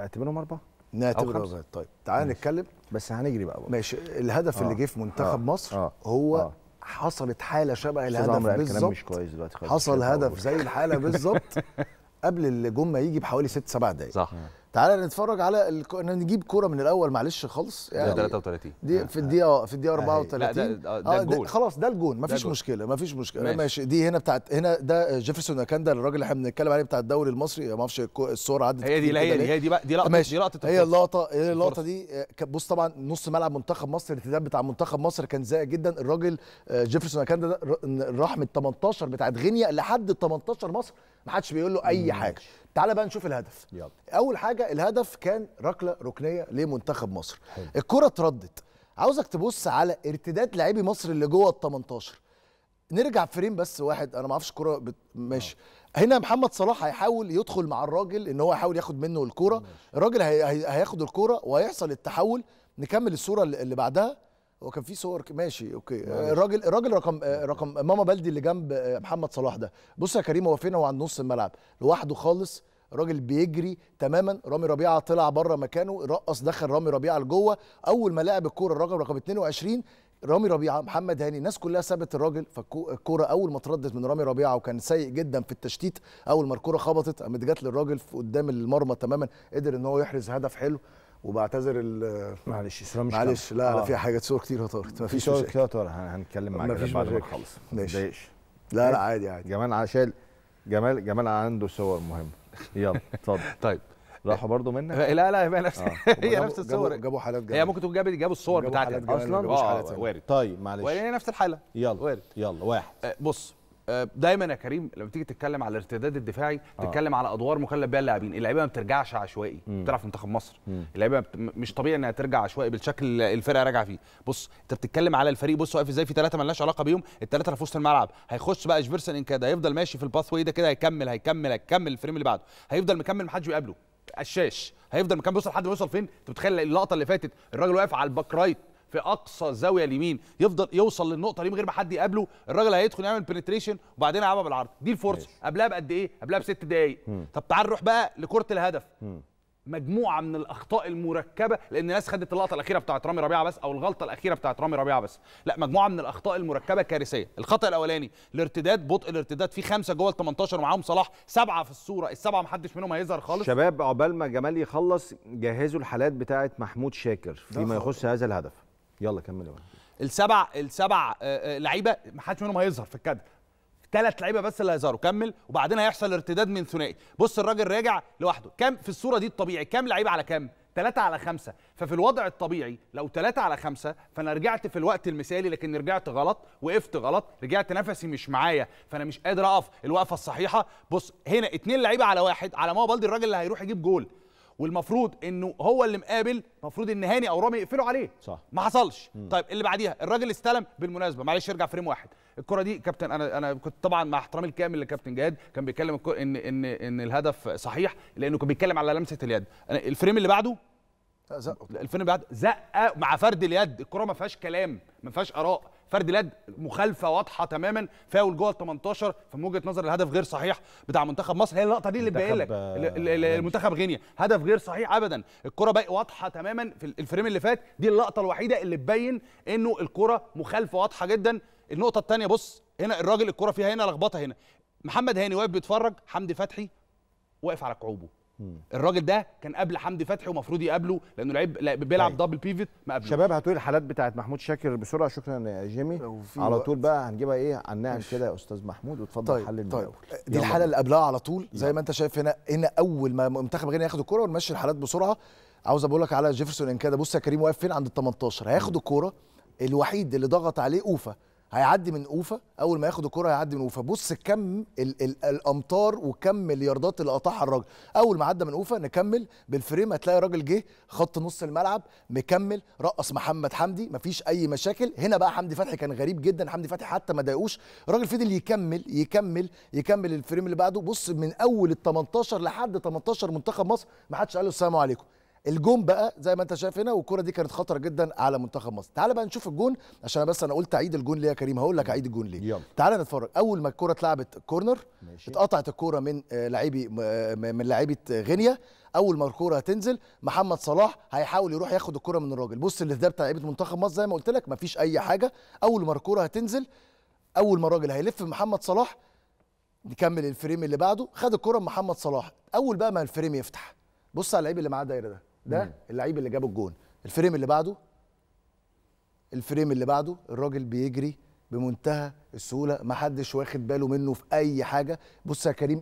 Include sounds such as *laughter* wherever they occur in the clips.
اعتبرهم اربعه نعتبر اربعه طيب تعال نتكلم بس هنجري بقى بقى ماشي الهدف آه. اللي جه في منتخب آه. مصر آه. هو آه. حصلت حاله شبه الهدف بالظبط حصل هدف زي الحاله بالظبط *laughs* قبل الجون ما يجي بحوالي ست سبع دقائق صح تعالى نتفرج على ال... نجيب كوره من الاول معلش خالص يعني 33 دي آه. في الدقيقه في الدقيقه 34 آه. ده, ده, آه، الجول خلاص ده الجون مفيش مشكله مفيش مشكله ماشي. ماشي دي هنا بتاعت هنا ده جيفرسون اكاندا الراجل اللي احنا بنتكلم عليه بتاع الدوري المصري ما اعرفش الصوره عدت هي دي هي دي هي دي بقى دي لقطه ماشي. دي لقطه هي اللقطه هي اللقطه دي بص طبعا نص ملعب منتخب مصر الارتداد بتاع منتخب مصر كان زايد جدا الراجل جيفرسون اكاندا ده راح من 18 بتاعت غينيا لحد 18 مصر ما حدش بيقول له اي حاجه تعال بقى نشوف الهدف يلا. اول حاجه الهدف كان ركله ركنيه لمنتخب مصر حلو. الكره اتردت عاوزك تبص على ارتداد لاعبي مصر اللي جوه ال 18 نرجع فريم بس واحد انا ما اعرفش الكوره بت... ماشي أوه. هنا محمد صلاح هيحاول يدخل مع الراجل ان هو يحاول ياخد منه الكوره الراجل هي... هياخد الكوره وهيحصل التحول نكمل الصوره اللي بعدها هو كان في صور ماشي اوكي آه، الراجل الراجل رقم آه، رقم ماما بلدي اللي جنب آه، محمد صلاح ده بص يا كريم هو فين هو عند نص الملعب لوحده خالص الراجل بيجري تماما رامي ربيعه طلع بره مكانه رقص دخل رامي ربيعه لجوه اول ما لعب الكوره الرقم رقم 22 رامي ربيعه محمد هاني الناس كلها سابت الراجل فالكوره اول ما اتردت من رامي ربيعه وكان سيء جدا في التشتيت اول ما الكوره خبطت قامت جت للراجل قدام المرمى تماما قدر ان هو يحرز هدف حلو وبعتذر معلش اسلام مش معلش لا لا آه. في حاجات صور كتير طارت مفيش صور كتير طارت هنتكلم معاك بعد ما نخلص ماشي لا لا عادي عادي جمال عشان آه، جمال جمال عنده صور مهمه يلا اتفضل *laughs* طيب راحوا برضو منك لا لا آه. *laughs* هي نفس هي نفس الصور جابوا حالات هي ممكن تكون جابت جابوا الصور بتاعتك اصلا اه وارد طيب معلش وارد نفس الحاله يلا وارد يلا واحد بص آه، دايما يا كريم لما تيجي تتكلم على الارتداد الدفاعي آه. تتكلم على ادوار مكلف بها اللاعبين اللعيبه ما بترجعش عشوائي بتلعب في منتخب مصر اللعيبه مش طبيعي انها ترجع عشوائي بالشكل الفرقه راجعه فيه بص انت بتتكلم على الفريق بص واقف ازاي في ثلاثه مالناش علاقه بيهم الثلاثه اللي في وسط الملعب هيخش بقى اشبيرسن ان كده هيفضل ماشي في الباث واي ده كده هيكمل هيكمل هيكمل الفريم اللي بعده هيفضل مكمل محدش يقابله الشاش هيفضل مكمل بص لحد ما يوصل فين انت بتخيل اللقطه اللي فاتت الراجل واقف على الباك رايت في اقصى الزاويه اليمين يفضل يوصل للنقطه دي من غير ما حد يقابله الراجل هيدخل يعمل بنتريشن وبعدين يلعبها بالعرض دي الفرصه قبلها بقد ايه قبلها بست دقائق طب تعال نروح بقى لكره الهدف مجموعه من الاخطاء المركبه لان الناس خدت اللقطه الاخيره بتاعت رامي ربيعه بس او الغلطه الاخيره بتاعت رامي ربيعه بس لا مجموعه من الاخطاء المركبه كارثيه الخطا الاولاني الارتداد بطء الارتداد في خمسه جوه ال 18 ومعاهم صلاح سبعه في الصوره السبعه ما حدش منهم هيظهر خالص شباب عقبال ما جمال يخلص جهزوا الحالات بتاعت محمود شاكر فيما يخص هذا الهدف يلا كمل يا السبع السبع آه، آه، لعيبه ما حدش منهم هيظهر في الكادر ثلاث لعيبه بس اللي هيظهروا كمل وبعدين هيحصل ارتداد من ثنائي بص الراجل راجع لوحده كام في الصوره دي الطبيعي كام لعيبه على كام ثلاثة على خمسة ففي الوضع الطبيعي لو ثلاثة على خمسة فانا رجعت في الوقت المثالي لكن رجعت غلط وقفت غلط رجعت نفسي مش معايا فانا مش قادر اقف الوقفه الصحيحه بص هنا اتنين لعيبه على واحد على ما بالدي الراجل اللي هيروح يجيب جول والمفروض انه هو اللي مقابل المفروض ان هاني او رامي يقفلوا عليه صح ما حصلش م. طيب اللي بعديها الراجل استلم بالمناسبه معلش ارجع فريم واحد الكره دي كابتن انا انا كنت طبعا مع احترامي الكامل لكابتن جهاد كان بيتكلم ان ان ان الهدف صحيح لانه كان بيتكلم على لمسه اليد الفريم اللي بعده زقه الفين بعد زقه مع فرد اليد الكره ما فيهاش كلام ما فيهاش اراء فرد اليد مخالفه واضحه تماما فاول جوه ال 18 فمن وجهه نظر الهدف غير صحيح بتاع منتخب مصر هي اللقطه دي اللي باين آه، يعني لك المنتخب غينيا هدف غير صحيح ابدا الكره باقي واضحه تماما في الفريم اللي فات دي اللقطه الوحيده اللي تبين انه الكره مخالفه واضحه جدا النقطه الثانيه بص هنا الراجل الكره فيها هنا لخبطه هنا محمد هاني واقف بيتفرج حمدي فتحي واقف على كعوبه الراجل ده كان قبل حمدي فتحي ومفروض يقابله لانه لعيب بيلعب دبل طيب. بيفت ما قبله شباب هتقول الحالات بتاعت محمود شاكر بسرعه شكرا يا جيمي على طول بقى هنجيبها ايه على الناعم كده يا استاذ محمود وتفضل طيب حل طيب. طيب دي الحاله اللي قبلها على طول زي ما انت شايف هنا هنا اول ما منتخب غينيا ياخد الكوره ونمشي الحالات بسرعه عاوز اقول لك على جيفرسون انكادا بص يا كريم واقف فين عند ال 18 هياخد الكوره الوحيد اللي ضغط عليه اوفا هيعدي من اوفا اول ما ياخد الكره هيعدي من اوفا بص كم الـ الـ الامطار وكم مليارات اللي قطعها الراجل اول ما عدى من اوفا نكمل بالفريم هتلاقي الراجل جه خط نص الملعب مكمل رقص محمد حمدي مفيش اي مشاكل هنا بقى حمدي فتحي كان غريب جدا حمدي فتحي حتى ما ضايقوش الراجل فضل يكمل يكمل يكمل الفريم اللي بعده بص من اول ال 18 لحد 18 منتخب مصر ما حدش قال له السلام عليكم الجون بقى زي ما انت شايف هنا والكره دي كانت خطره جدا على منتخب مصر تعال بقى نشوف الجون عشان بس انا قلت اعيد الجون ليه يا كريم هقول لك اعيد الجون ليه يلا. تعال نتفرج اول ما الكره اتلعبت كورنر ماشي. اتقطعت الكوره من آه، لعيبي آه، من لعيبه آه، غينيا اول ما الكوره هتنزل محمد صلاح هيحاول يروح ياخد الكوره من الراجل بص اللي ده بتاع لعيبه منتخب مصر زي ما قلت لك مفيش اي حاجه اول ما الكوره هتنزل اول ما الراجل هيلف محمد صلاح نكمل الفريم اللي بعده خد الكره محمد صلاح اول بقى ما الفريم يفتح بص على اللعيب اللي معاه الدايره ده ده اللعيب اللي جاب الجون الفريم اللي بعده الفريم اللي بعده الراجل بيجري بمنتهى السهوله ما حدش واخد باله منه في اي حاجه بص يا كريم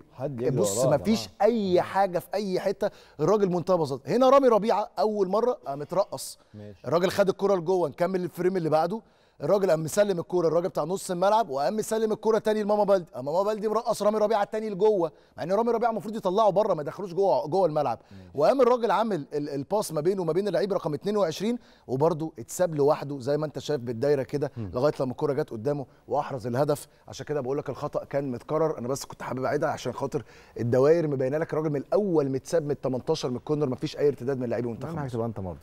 بص ما فيش اي حاجه في اي حته الراجل منتهى بساطه هنا رامي ربيعه اول مره قام اترقص الراجل خد الكره لجوه نكمل الفريم اللي بعده الراجل قام مسلم الكوره الراجل بتاع نص الملعب وقام مسلم الكوره تاني لماما بلدي اما ماما بلدي مرقص رامي ربيعه التاني لجوه مع ان رامي ربيعه المفروض يطلعه بره ما دخلوش جوه جوه الملعب وقام الراجل عامل الباس ما بينه وما بين اللعيب رقم 22 وبرده اتساب لوحده زي ما انت شايف بالدايره كده لغايه لما الكوره جت قدامه واحرز الهدف عشان كده بقول لك الخطا كان متكرر انا بس كنت حابب اعيدها عشان خاطر الدوائر مبينه لك الراجل من الاول متساب من 18 من الكورنر فيش اي ارتداد من لعيب المنتخب انت